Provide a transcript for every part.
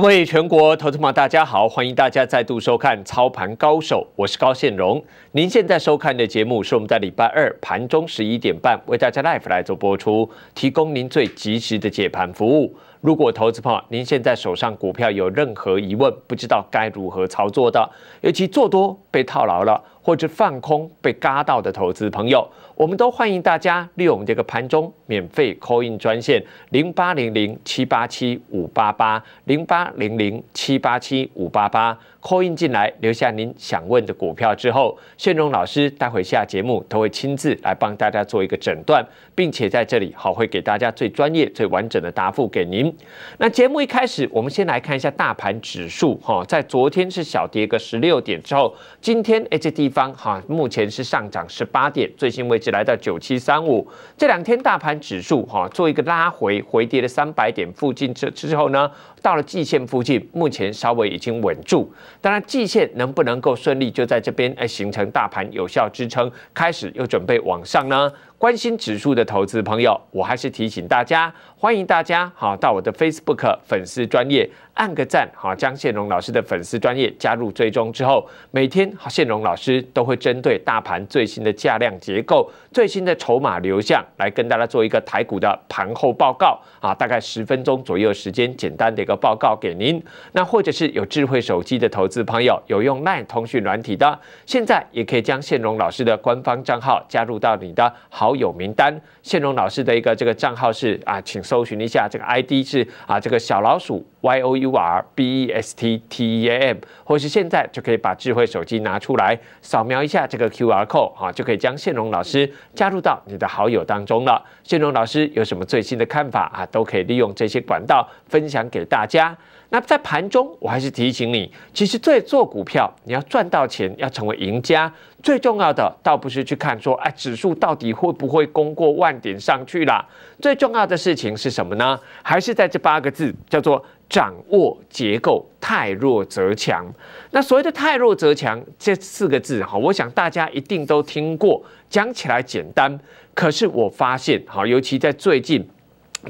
各位全国投资朋友，大家好！欢迎大家再度收看《操盘高手》，我是高现荣。您现在收看的节目是我们在礼拜二盘中十一点半为大家 live 来做播出，提供您最及时的解盘服务。如果投资朋友您现在手上股票有任何疑问，不知道该如何操作的，尤其做多被套牢了，或者放空被嘎到的投资朋友。我们都欢迎大家利用这个盘中免费 Coin 专线零八零零七八七五八八零八零零七八七五八八 Coin 进来，留下您想问的股票之后，炫荣老师待会下节目都会亲自来帮大家做一个诊断，并且在这里好会给大家最专业、最完整的答复给您。那节目一开始，我们先来看一下大盘指数哈，在昨天是小跌个十六点之后，今天这地方哈目前是上涨十八点，最新为止。来到九七三五，这两天大盘指数哈做一个拉回，回跌了三百点附近，之之后呢？到了季线附近，目前稍微已经稳住。当然，季线能不能够顺利就在这边哎形成大盘有效支撑，开始又准备往上呢？关心指数的投资朋友，我还是提醒大家，欢迎大家好到我的 Facebook 粉丝专业按个赞，好将谢荣老师的粉丝专业加入追踪之后，每天好宪荣老师都会针对大盘最新的价量结构、最新的筹码流向来跟大家做一个台股的盘后报告啊，大概十分钟左右时间，简单的。个报告给您，那或者是有智慧手机的投资朋友，有用 Line 通讯软体的，现在也可以将线荣老师的官方账号加入到你的好友名单。线荣老师的一个这个账号是啊，请搜寻一下，这个 ID 是啊，这个小老鼠 Y O U R B E S T T E A M，或是现在就可以把智慧手机拿出来，扫描一下这个 QR code 啊，就可以将线荣老师加入到你的好友当中了。建隆老师有什么最新的看法啊？都可以利用这些管道分享给大家。那在盘中，我还是提醒你，其实最做股票，你要赚到钱，要成为赢家，最重要的倒不是去看说，哎，指数到底会不会攻过万点上去啦？最重要的事情是什么呢？还是在这八个字，叫做掌握结构。太弱则强，那所谓的“太弱则强”这四个字哈，我想大家一定都听过。讲起来简单，可是我发现哈，尤其在最近。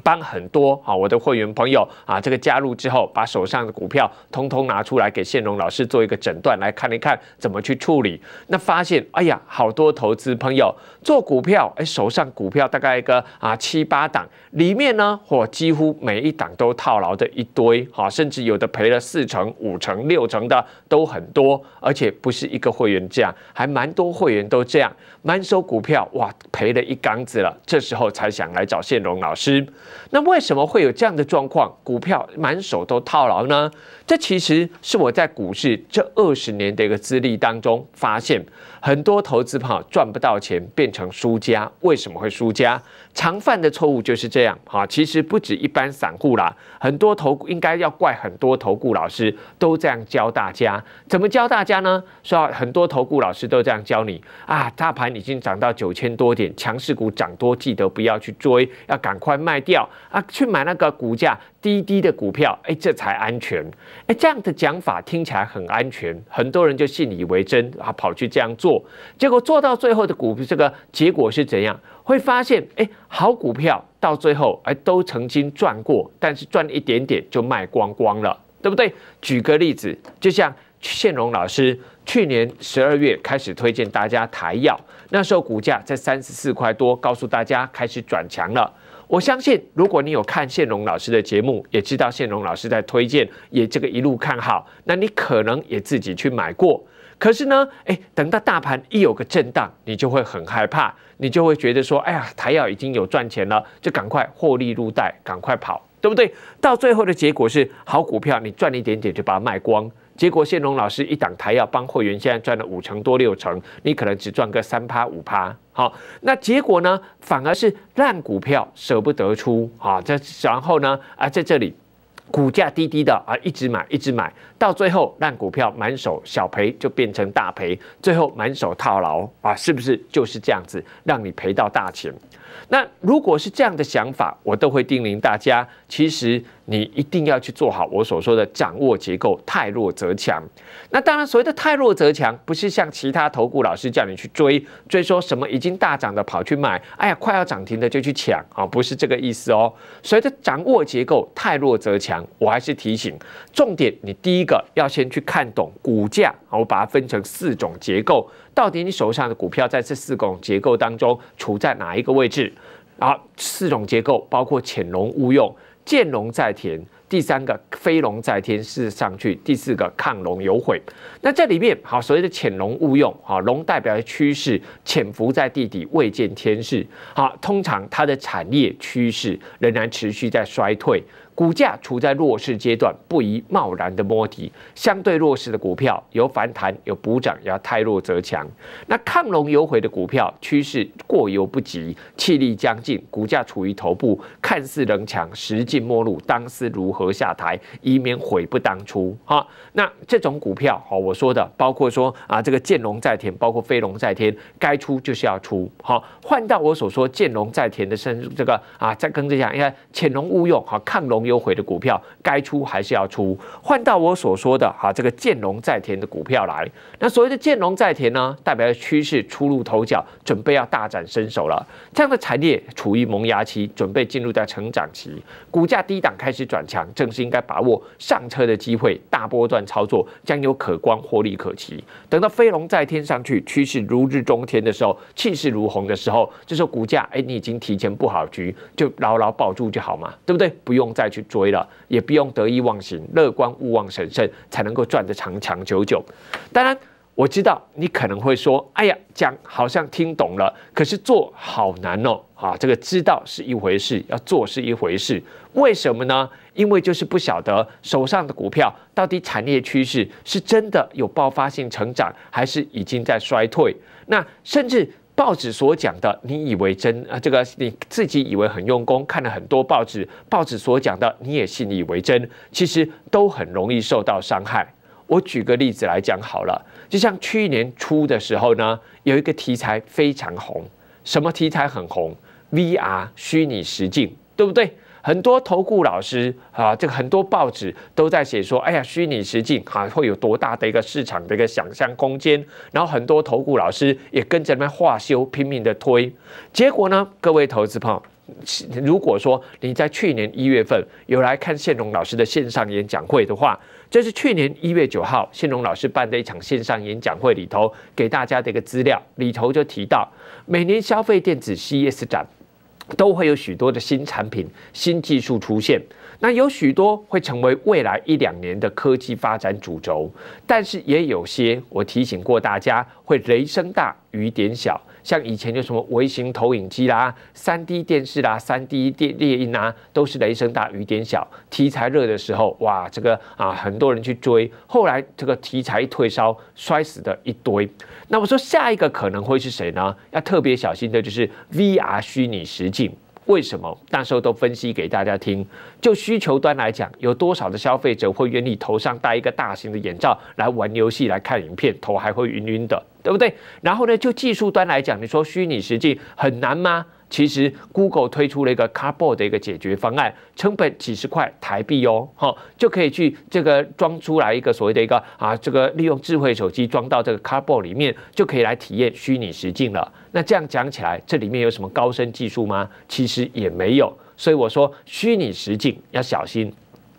帮很多啊，我的会员朋友啊，这个加入之后，把手上的股票通通拿出来给线荣老师做一个诊断，来看一看怎么去处理。那发现，哎呀，好多投资朋友做股票，哎，手上股票大概一个啊七八档，里面呢，或几乎每一档都套牢的一堆，哈，甚至有的赔了四成、五成、六成的都很多，而且不是一个会员这样，还蛮多会员都这样，满手股票哇，赔了一缸子了，这时候才想来找线荣老师。那为什么会有这样的状况，股票满手都套牢呢？这其实是我在股市这二十年的一个资历当中发现，很多投资朋友赚不到钱，变成输家。为什么会输家？常犯的错误就是这样。哈，其实不止一般散户啦，很多投应该要怪很多投顾老师都这样教大家。怎么教大家呢？说很多投顾老师都这样教你啊，大盘已经涨到九千多点，强势股涨多记得不要去追，要赶快卖。掉啊，去买那个股价低低的股票，哎，这才安全。哎，这样的讲法听起来很安全，很多人就信以为真啊，跑去这样做，结果做到最后的股，这个结果是怎样？会发现，哎，好股票到最后，哎，都曾经赚过，但是赚一点点就卖光光了，对不对？举个例子，就像宪荣老师去年十二月开始推荐大家台药，那时候股价在三十四块多，告诉大家开始转强了。我相信，如果你有看谢龙老师的节目，也知道谢龙老师在推荐，也这个一路看好，那你可能也自己去买过。可是呢，哎，等到大盘一有个震荡，你就会很害怕，你就会觉得说，哎呀，台药已经有赚钱了，就赶快获利入袋，赶快跑，对不对？到最后的结果是，好股票你赚一点点就把它卖光，结果谢龙老师一档台药，帮会员现在赚了五成多六成，你可能只赚个三趴五趴。好，那结果呢？反而是烂股票舍不得出啊！这然后呢？啊，在这里股价低低的啊，一直买，一直买，到最后烂股票满手，小赔就变成大赔，最后满手套牢啊！是不是就是这样子让你赔到大钱？那如果是这样的想法，我都会叮咛大家，其实。你一定要去做好我所说的掌握结构，太弱则强。那当然，所谓的太弱则强，不是像其他投顾老师叫你去追，追说什么已经大涨的跑去买，哎呀快要涨停的就去抢啊，不是这个意思哦。所谓的掌握结构，太弱则强，我还是提醒，重点你第一个要先去看懂股价，我把它分成四种结构，到底你手上的股票在这四种结构当中处在哪一个位置？啊，四种结构包括潜龙勿用。见龙在田，第三个飞龙在天是上去，第四个亢龙有悔。那这里面好，所谓的潜龙勿用，好，龙代表的趋势潜伏在地底，未见天日。好，通常它的产业趋势仍然持续在衰退。股价处在弱势阶段，不宜贸然的摸底。相对弱势的股票有反弹、有补涨，要太弱则强。那亢龙有悔的股票，趋势过犹不及，气力将尽，股价处于头部，看似仍强，实近末路。当思如何下台，以免悔不当初。哈，那这种股票，好，我说的包括说啊，这个见龙在田，包括飞龙在天，该出就是要出。好，换到我所说见龙在田的身，这个啊，再跟着讲，应该潜龙勿用。好亢龙。优惠的股票该出还是要出，换到我所说的哈，这个见龙在田的股票来，那所谓的见龙在田呢，代表趋势初露头角，准备要大展身手了。这样的产业处于萌芽期，准备进入到成长期，股价低档开始转强，正是应该把握上车的机会，大波段操作将有可观获利可期。等到飞龙在天上去，趋势如日中天的时候，气势如虹的时候，这时候股价哎，你已经提前布好局，就牢牢抱住就好嘛，对不对？不用再去。去追了，也不用得意忘形，乐观勿忘审慎，才能够赚得长长久久。当然，我知道你可能会说：“哎呀，讲好像听懂了，可是做好难哦。”啊，这个知道是一回事，要做是一回事。为什么呢？因为就是不晓得手上的股票到底产业趋势是真的有爆发性成长，还是已经在衰退。那甚至。报纸所讲的，你以为真啊？这个你自己以为很用功，看了很多报纸，报纸所讲的你也信以为真，其实都很容易受到伤害。我举个例子来讲好了，就像去年初的时候呢，有一个题材非常红，什么题材很红？VR 虚拟实境，对不对？很多投顾老师啊，这个很多报纸都在写说，哎呀，虚拟实境啊，会有多大的一个市场的一个想象空间？然后很多投顾老师也跟着那画修拼命的推。结果呢，各位投资朋友，如果说你在去年一月份有来看谢荣老师的线上演讲会的话，这是去年一月九号谢荣老师办的一场线上演讲会里头给大家的一个资料，里头就提到每年消费电子 C S 展。都会有许多的新产品、新技术出现，那有许多会成为未来一两年的科技发展主轴，但是也有些我提醒过大家，会雷声大雨点小。像以前就什么微型投影机啦、三 D 电视啦、三 D 电电影啊，都是雷声大雨点小。题材热的时候，哇，这个啊，很多人去追。后来这个题材退烧，摔死的一堆。那我说下一个可能会是谁呢？要特别小心的，就是 VR 虚拟实境。为什么？那时候都分析给大家听。就需求端来讲，有多少的消费者会愿意头上戴一个大型的眼罩来玩游戏、来看影片，头还会晕晕的？对不对？然后呢，就技术端来讲，你说虚拟实境很难吗？其实 Google 推出了一个 cardboard 的一个解决方案，成本几十块台币哦，好就可以去这个装出来一个所谓的一个啊，这个利用智慧手机装到这个 cardboard 里面，就可以来体验虚拟实境了。那这样讲起来，这里面有什么高深技术吗？其实也没有。所以我说，虚拟实境要小心，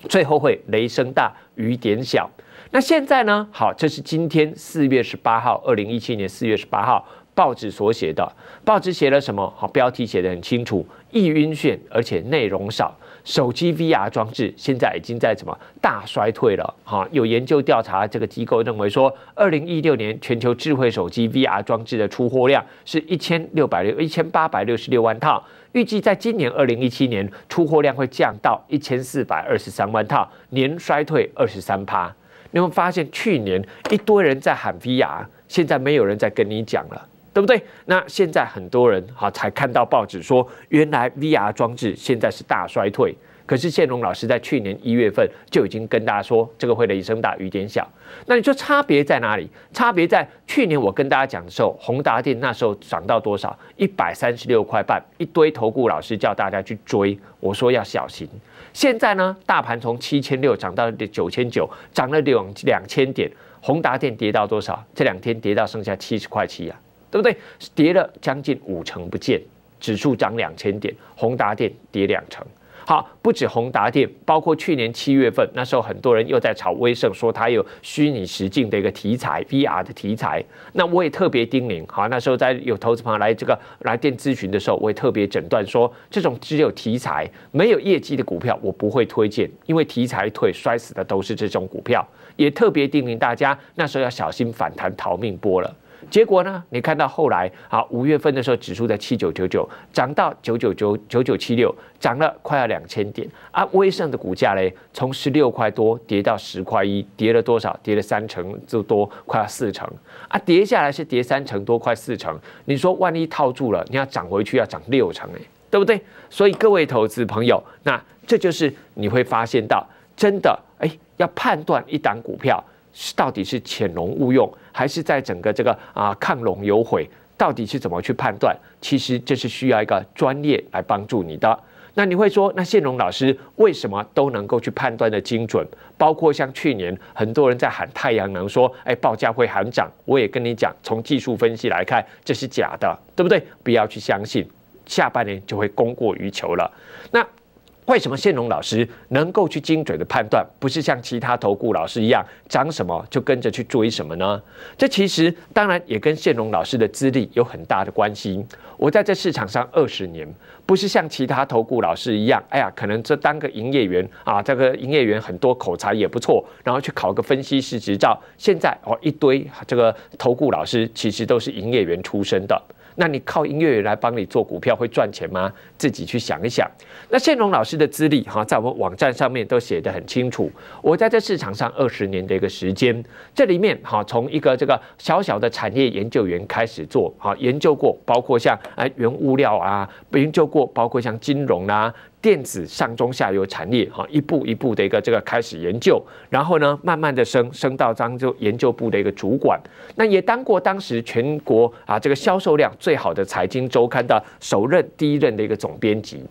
最后会雷声大雨点小。那现在呢？好，这是今天四月十八号，二零一七年四月十八号报纸所写的。报纸写了什么？好，标题写得很清楚，易晕眩，而且内容少。手机 VR 装置现在已经在怎么大衰退了？哈，有研究调查，这个机构认为说，二零一六年全球智慧手机 VR 装置的出货量是一千六百六一千八百六十六万套，预计在今年二零一七年出货量会降到一千四百二十三万套，年衰退二十三趴。你会发现，去年一堆人在喊 VR，现在没有人在跟你讲了，对不对？那现在很多人哈才看到报纸说，原来 VR 装置现在是大衰退。可是建隆老师在去年一月份就已经跟大家说，这个会雷声大雨点小。那你说差别在哪里？差别在去年我跟大家讲的时候，宏达电那时候涨到多少？一百三十六块半，一堆投顾老师叫大家去追，我说要小心。现在呢，大盘从七千六涨到九千九，涨了两两千点。宏达电跌到多少？这两天跌到剩下七十块七呀，对不对？跌了将近五成，不见指数涨两千点，宏达电跌两成。好，不止宏达电，包括去年七月份，那时候很多人又在炒威盛，说它有虚拟实境的一个题材，VR 的题材。那我也特别叮咛，好，那时候在有投资朋友来这个来电咨询的时候，我也特别诊断说，这种只有题材没有业绩的股票，我不会推荐，因为题材退摔死的都是这种股票。也特别叮咛大家，那时候要小心反弹逃命波了。结果呢？你看到后来啊，五月份的时候，指数在七九九九，涨到九九九九九七六，涨了快要两千点啊。威盛的股价嘞，从十六块多跌到十块一，跌了多少？跌了三成就多，快要四成啊。跌下来是跌三成多，快四成。你说万一套住了，你要涨回去，要涨六成哎，对不对？所以各位投资朋友，那这就是你会发现到，真的哎，要判断一档股票。是到底是潜龙勿用，还是在整个这个啊亢龙有悔？到底是怎么去判断？其实这是需要一个专业来帮助你的。那你会说，那谢龙老师为什么都能够去判断的精准？包括像去年很多人在喊太阳能说，哎报价会喊涨，我也跟你讲，从技术分析来看，这是假的，对不对？不要去相信，下半年就会供过于求了。那。为什么谢龙老师能够去精准的判断，不是像其他投顾老师一样涨什么就跟着去追什么呢？这其实当然也跟谢龙老师的资历有很大的关系。我在这市场上二十年，不是像其他投顾老师一样，哎呀，可能这当个营业员啊，这个营业员很多口才也不错，然后去考个分析师执照。现在哦，一堆这个投顾老师其实都是营业员出身的。那你靠音乐来帮你做股票会赚钱吗？自己去想一想。那谢龙老师的资历哈，在我们网站上面都写得很清楚。我在这市场上二十年的一个时间，这里面哈，从一个这个小小的产业研究员开始做，哈，研究过包括像啊原物料啊，研究过包括像金融啊、电子上中下游产业，哈，一步一步的一个这个开始研究，然后呢，慢慢的升升到漳州研究部的一个主管，那也当过当时全国啊这个销售量最好的财经周刊的首任第一任的一个总编辑。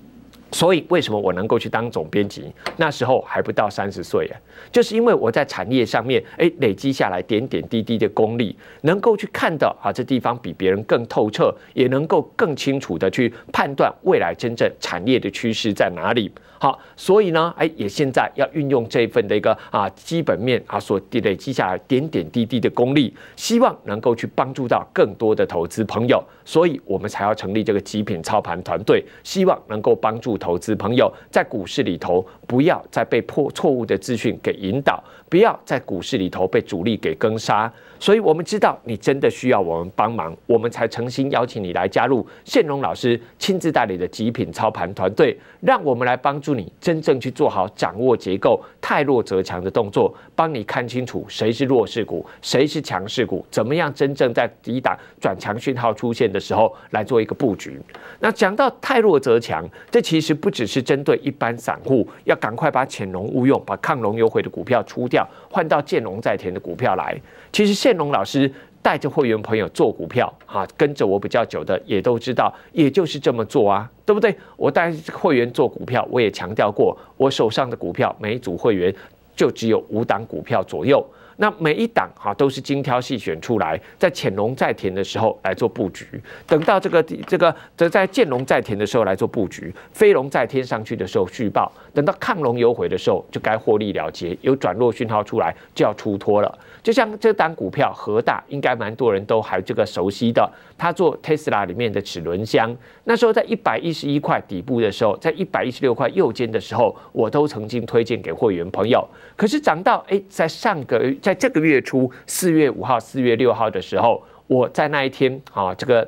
所以为什么我能够去当总编辑？那时候还不到三十岁啊，就是因为我在产业上面哎累积下来点点滴滴的功力，能够去看到啊这地方比别人更透彻，也能够更清楚的去判断未来真正产业的趋势在哪里。好，所以呢哎也现在要运用这一份的一个啊基本面啊所累积下来点点滴滴的功力，希望能够去帮助到更多的投资朋友。所以我们才要成立这个极品操盘团队，希望能够帮助。投资朋友在股市里投。不要再被破错误的资讯给引导，不要在股市里头被主力给跟杀。所以，我们知道你真的需要我们帮忙，我们才诚心邀请你来加入宪荣老师亲自带领的极品操盘团队，让我们来帮助你真正去做好掌握结构，太弱则强的动作，帮你看清楚谁是弱势股，谁是强势股，怎么样真正在抵挡转强讯号出现的时候来做一个布局。那讲到太弱则强，这其实不只是针对一般散户要。赶快把潜龙勿用，把抗龙有悔的股票出掉，换到建龙在田的股票来。其实建龙老师带着会员朋友做股票啊，跟着我比较久的也都知道，也就是这么做啊，对不对？我带会员做股票，我也强调过，我手上的股票每组会员。就只有五档股票左右，那每一档哈都是精挑细选出来，在潜龙在田的时候来做布局，等到这个这个在见龙在田的时候来做布局，飞龙在天上去的时候续报，等到亢龙有悔的时候就该获利了结，有转弱讯号出来就要出脱了。就像这档股票，核大应该蛮多人都还这个熟悉的，他做 Tesla 里面的齿轮箱，那时候在一百一十一块底部的时候，在一百一十六块右肩的时候，我都曾经推荐给会员朋友。可是涨到哎，在上个月，在这个月初四月五号、四月六号的时候，我在那一天啊，这个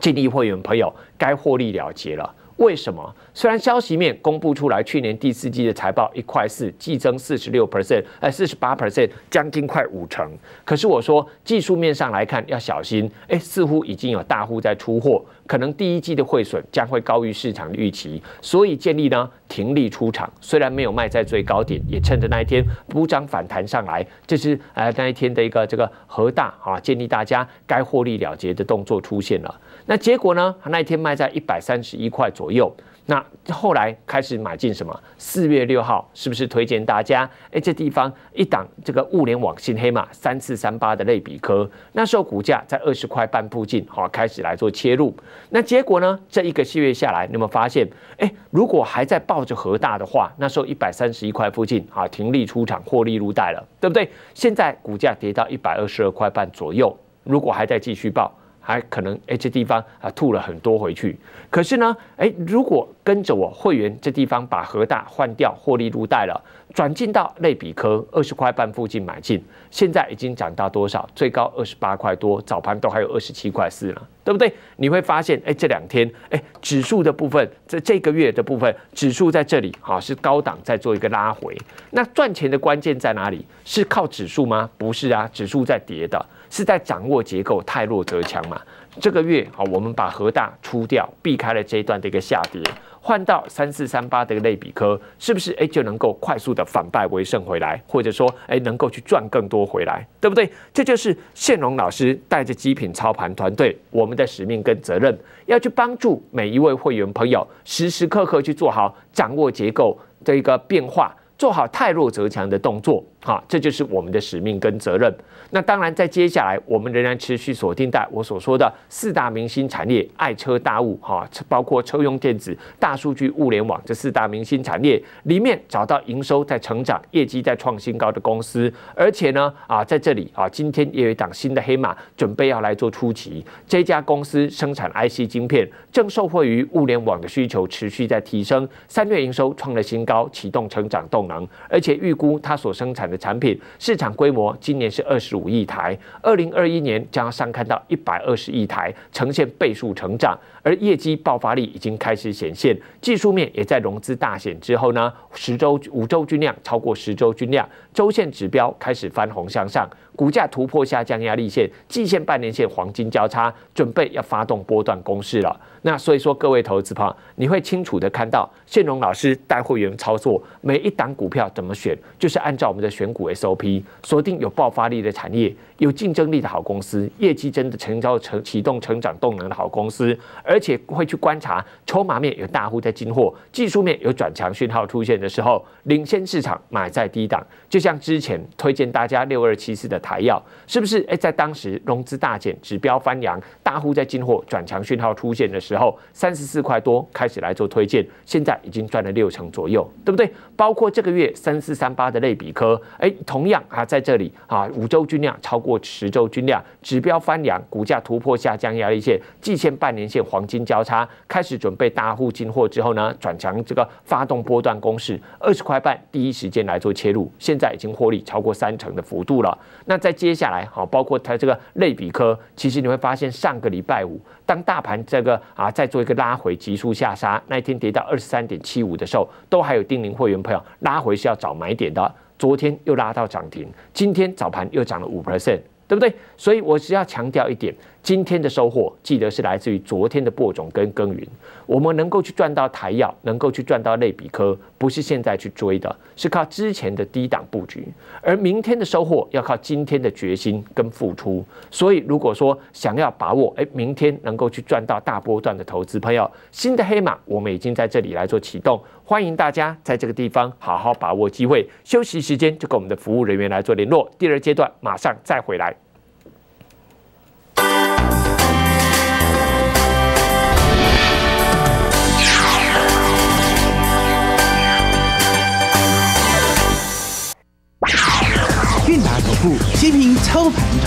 建立会员朋友该获利了结了。为什么？虽然消息面公布出来，去年第四季的财报一块四，季增四十六 percent，哎，四十八 percent，将近快五成。可是我说技术面上来看要小心，哎，似乎已经有大户在出货。可能第一季的汇损将会高于市场的预期，所以建立呢停利出场。虽然没有卖在最高点，也趁着那一天补涨反弹上来。这是呃那一天的一个这个核大啊，建议大家该获利了结的动作出现了。那结果呢？那一天卖在一百三十一块左右。那后来开始买进什么？四月六号是不是推荐大家？哎，这地方一档这个物联网新黑马三四三八的类比科，那时候股价在二十块半附近，好开始来做切入。那结果呢？这一个系月下来，有没有发现？哎，如果还在抱着核大的话，那时候一百三十一块附近啊，停利出场获利入袋了，对不对？现在股价跌到一百二十二块半左右，如果还在继续抱。还可能哎，这地方啊吐了很多回去。可是呢，哎，如果跟着我会员这地方把核大换掉，获利入袋了，转进到类比科二十块半附近买进，现在已经涨到多少？最高二十八块多，早盘都还有二十七块四了，对不对？你会发现，哎，这两天，哎，指数的部分，在这个月的部分，指数在这里啊是高档在做一个拉回。那赚钱的关键在哪里？是靠指数吗？不是啊，指数在跌的。是在掌握结构，太弱则强嘛。这个月好，我们把核大出掉，避开了这一段的一个下跌，换到三四三八的类比科，是不是哎就能够快速的反败为胜回来？或者说哎能够去赚更多回来，对不对？这就是谢龙老师带着极品操盘团队，我们的使命跟责任，要去帮助每一位会员朋友，时时刻刻去做好掌握结构的一个变化。做好太弱则强的动作，啊，这就是我们的使命跟责任。那当然，在接下来，我们仍然持续锁定在我所说的四大明星产业：爱车、大物，哈，包括车用电子、大数据、物联网这四大明星产业里面，找到营收在成长、业绩在创新高的公司。而且呢，啊，在这里，啊，今天也有一档新的黑马准备要来做出击。这家公司生产 IC 芯片，正受惠于物联网的需求持续在提升，三月营收创了新高，启动成长动。能，而且预估它所生产的产品市场规模，今年是二十五亿台，二零二一年将要上看到一百二十亿台，呈现倍数成长，而业绩爆发力已经开始显现。技术面也在融资大显之后呢，十周五周均量超过十周均量，周线指标开始翻红向上，股价突破下降压力线，季线半年线黄金交叉，准备要发动波段攻势了。那所以说，各位投资朋友，你会清楚的看到，谢荣老师带会员操作每一档。股票怎么选？就是按照我们的选股 SOP，锁定有爆发力的产业，有竞争力的好公司，业绩真的成交成启动成长动能的好公司，而且会去观察筹码面有大户在进货，技术面有转强讯号出现的时候，领先市场买在低档。就像之前推荐大家六二七四的台药，是不是？哎，在当时融资大减，指标翻扬，大户在进货，转强讯号出现的时候，三十四块多开始来做推荐，现在已经赚了六成左右，对不对？包括这个。月三四三八的类比科，哎，同样啊，在这里啊，五周均量超过十周均量，指标翻两，股价突破下降压力线，季线半年线黄金交叉，开始准备大户进货之后呢，转强这个发动波段攻势，二十块半第一时间来做切入，现在已经获利超过三成的幅度了。那在接下来啊，包括它这个类比科，其实你会发现上个礼拜五，当大盘这个啊再做一个拉回急速下杀，那一天跌到二十三点七五的时候，都还有丁零会员朋友拉。回是要找买点的，昨天又拉到涨停，今天早盘又涨了五 percent，对不对？所以我只要强调一点。今天的收获，记得是来自于昨天的播种跟耕耘。我们能够去赚到台药，能够去赚到类比科，不是现在去追的，是靠之前的低档布局。而明天的收获，要靠今天的决心跟付出。所以，如果说想要把握，哎，明天能够去赚到大波段的投资朋友，新的黑马，我们已经在这里来做启动，欢迎大家在这个地方好好把握机会。休息时间就跟我们的服务人员来做联络。第二阶段马上再回来。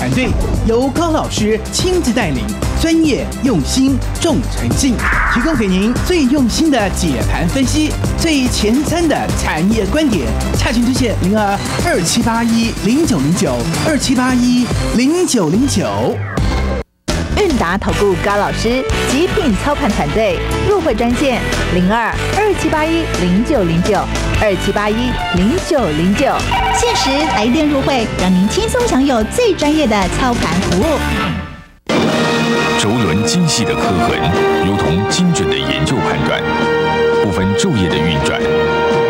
团队由高老师亲自带领，专业、用心、重诚信，提供给您最用心的解盘分析，最前瞻的产业观点。查询热线零二二七八一零九零九二七八一零九零九。韵达投顾高老师，极品操盘团队入会专线零二二七八一零九零九二七八一零九零九，限时来电入会，让您轻松享有最专业的操盘服务。轴轮精细的刻痕，如同精准的研究判断；不分昼夜的运转，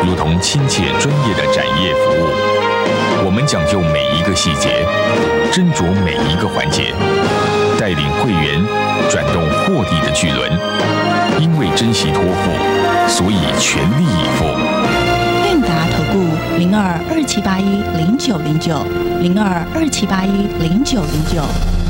如同亲切专业的展业服务。我们讲究每一个细节，斟酌每一个环节。带领会员转动获利的巨轮，因为珍惜托付，所以全力以赴。韵达投顾零二二七八一零九零九零二二七八一零九零九。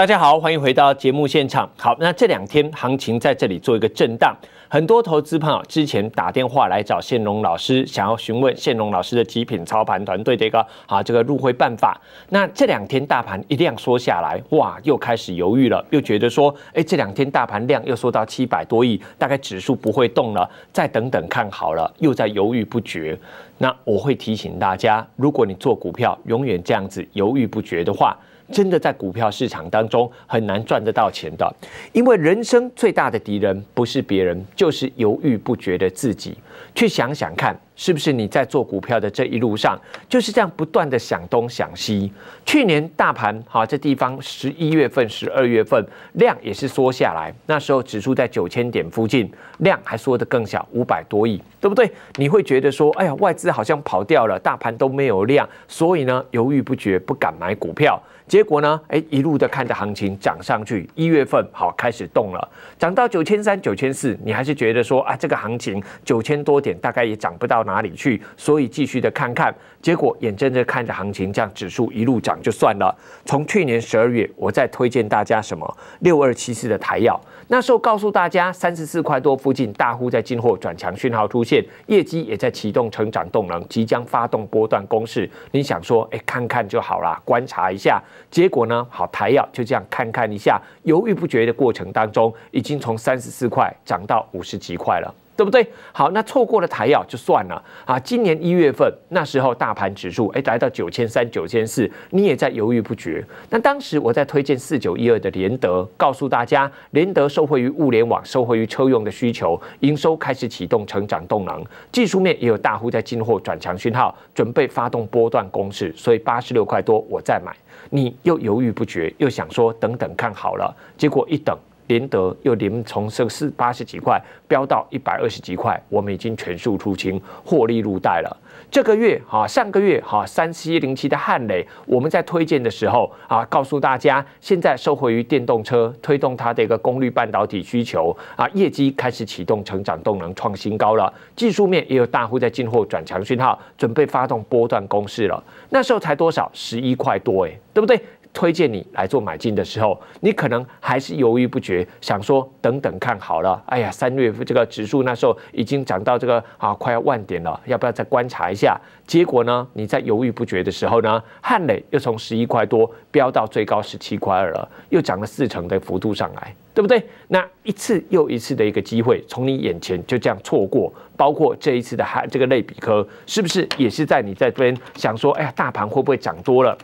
大家好，欢迎回到节目现场。好，那这两天行情在这里做一个震荡，很多投资朋友之前打电话来找宪龙老师，想要询问宪龙老师的极品操盘团队的一个啊这个入会办法。那这两天大盘一量缩下来，哇，又开始犹豫了，又觉得说，哎，这两天大盘量又缩到七百多亿，大概指数不会动了，再等等看好了，又在犹豫不决。那我会提醒大家，如果你做股票永远这样子犹豫不决的话，真的在股票市场当中很难赚得到钱的，因为人生最大的敌人不是别人，就是犹豫不决的自己。去想想看。是不是你在做股票的这一路上就是这样不断的想东想西？去年大盘哈这地方十一月份、十二月份量也是缩下来，那时候指数在九千点附近，量还缩得更小，五百多亿，对不对？你会觉得说，哎呀，外资好像跑掉了，大盘都没有量，所以呢犹豫不决，不敢买股票。结果呢，哎，一路的看着行情涨上去，一月份好开始动了，涨到九千三、九千四，你还是觉得说啊，这个行情九千多点大概也涨不到。哪里去？所以继续的看看，结果眼睁睁看着行情这样指数一路涨就算了。从去年十二月，我再推荐大家什么六二七四的台药，那时候告诉大家三十四块多附近大户在进货，转强讯号出现，业绩也在启动成长动能，即将发动波段攻势。你想说，哎，看看就好啦，观察一下。结果呢，好台药就这样看看一下，犹豫不决的过程当中，已经从三十四块涨到五十几块了。对不对？好，那错过了台药就算了啊。今年一月份那时候，大盘指数哎来到九千三、九千四，你也在犹豫不决。那当时我在推荐四九一二的联德，告诉大家联德受惠于物联网、受惠于车用的需求，营收开始启动成长动能。技术面也有大户在进货转强讯号，准备发动波段攻势。所以八十六块多我再买，你又犹豫不决，又想说等等看好了，结果一等。林德又连从这四八十几块飙到一百二十几块，我们已经全数出清，获利入袋了。这个月啊，上个月哈三七零七的汉雷，我们在推荐的时候啊，告诉大家现在受惠于电动车推动它的一个功率半导体需求啊，业绩开始启动成长动能创新高了。技术面也有大户在进货转强讯号，准备发动波段攻势了。那时候才多少？十一块多哎，对不对？推荐你来做买进的时候，你可能还是犹豫不决，想说等等看好了。哎呀，三月这个指数那时候已经涨到这个啊，快要万点了，要不要再观察一下？结果呢，你在犹豫不决的时候呢，汉磊又从十一块多飙到最高十七块二了，又涨了四成的幅度上来，对不对？那一次又一次的一个机会从你眼前就这样错过，包括这一次的汉这个类比科，是不是也是在你在这边想说，哎呀，大盘会不会涨多了？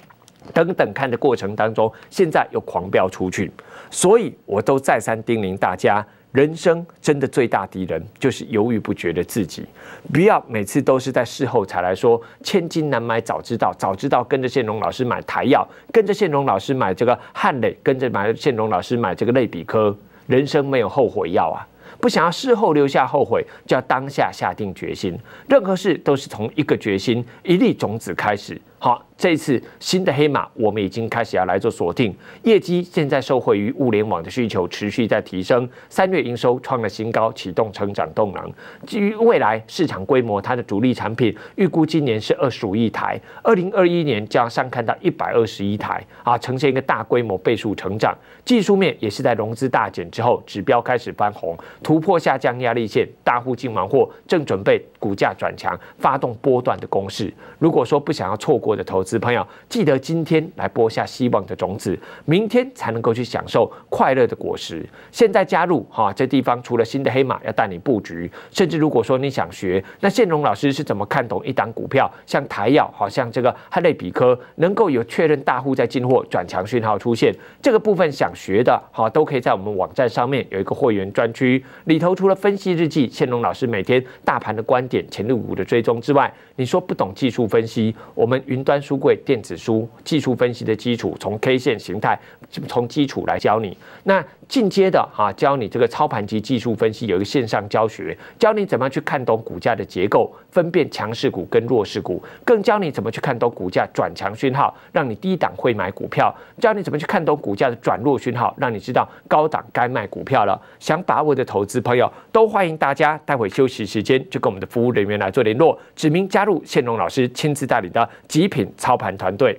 等等看的过程当中，现在又狂飙出去，所以我都再三叮咛大家：人生真的最大敌人就是犹豫不决的自己，不要每次都是在事后才来说“千金难买早知道，早知道跟着宪荣老师买台药，跟着宪荣老师买这个汉磊，跟着买宪荣老师买这个类比科”。人生没有后悔药啊！不想要事后留下后悔，就要当下下定决心。任何事都是从一个决心、一粒种子开始。好，这一次新的黑马，我们已经开始要来做锁定。业绩现在受惠于物联网的需求持续在提升，三月营收创了新高，启动成长动能。基于未来市场规模，它的主力产品预估今年是二十五亿台，二零二一年将上看到一百二十一台，啊，呈现一个大规模倍数成长。技术面也是在融资大减之后，指标开始翻红，突破下降压力线，大户进完货，正准备。股价转强，发动波段的攻势。如果说不想要错过的投资朋友，记得今天来播下希望的种子，明天才能够去享受快乐的果实。现在加入哈，这地方除了新的黑马要带你布局，甚至如果说你想学，那宪隆老师是怎么看懂一档股票，像台药，好像这个汉内比科，能够有确认大户在进货，转强讯号出现，这个部分想学的哈，都可以在我们网站上面有一个会员专区，里头除了分析日记，宪隆老师每天大盘的观点。潜入股的追踪之外，你说不懂技术分析，我们云端书柜电子书技术分析的基础，从 K 线形态从基础来教你那。进阶的啊，教你这个操盘及技术分析，有一个线上教学，教你怎么样去看懂股价的结构，分辨强势股跟弱势股，更教你怎么去看懂股价转强讯号，让你低档会买股票；教你怎么去看懂股价的转弱讯号，让你知道高档该卖股票了。想把握的投资朋友，都欢迎大家待会休息时间就跟我们的服务人员来做联络，指明加入线龙老师亲自带领的极品操盘团队。